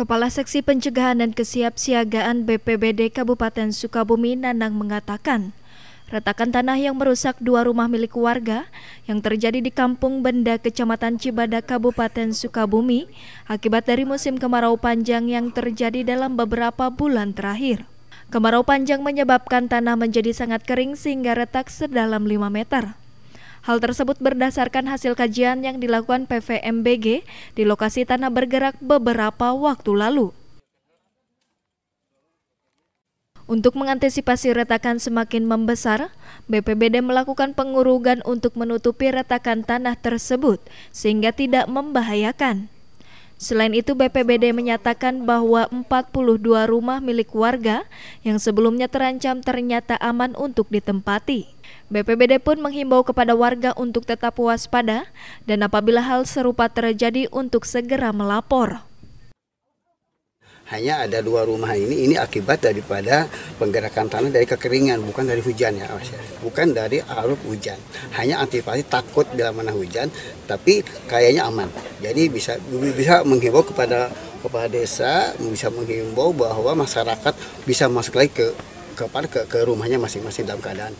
Kepala Seksi Pencegahan dan Kesiapsiagaan BPBD Kabupaten Sukabumi Nanang mengatakan, retakan tanah yang merusak dua rumah milik warga yang terjadi di Kampung Benda, Kecamatan Cibada, Kabupaten Sukabumi akibat dari musim kemarau panjang yang terjadi dalam beberapa bulan terakhir. Kemarau panjang menyebabkan tanah menjadi sangat kering sehingga retak sedalam 5 meter. Hal tersebut berdasarkan hasil kajian yang dilakukan PVMBG di lokasi tanah bergerak beberapa waktu lalu. Untuk mengantisipasi retakan semakin membesar, BPBD melakukan pengurugan untuk menutupi retakan tanah tersebut sehingga tidak membahayakan. Selain itu, BPBD menyatakan bahwa 42 rumah milik warga yang sebelumnya terancam ternyata aman untuk ditempati. BPBD pun menghimbau kepada warga untuk tetap waspada dan apabila hal serupa terjadi untuk segera melapor hanya ada dua rumah ini ini akibat daripada penggerakan tanah dari kekeringan bukan dari hujan ya Mas ya. bukan dari arus hujan hanya antisipasi takut bila mana hujan tapi kayaknya aman jadi bisa bisa menghimbau kepada kepala desa bisa menghimbau bahwa masyarakat bisa masuk lagi ke ke ke, ke rumahnya masing-masing dalam keadaan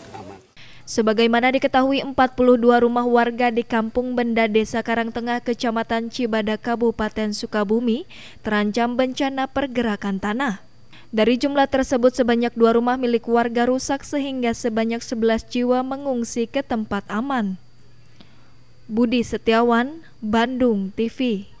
Sebagaimana diketahui 42 rumah warga di Kampung Benda Desa Karangtengah Kecamatan Cibada Kabupaten Sukabumi terancam bencana pergerakan tanah. Dari jumlah tersebut sebanyak dua rumah milik warga rusak sehingga sebanyak 11 jiwa mengungsi ke tempat aman. Budi Setiawan, Bandung TV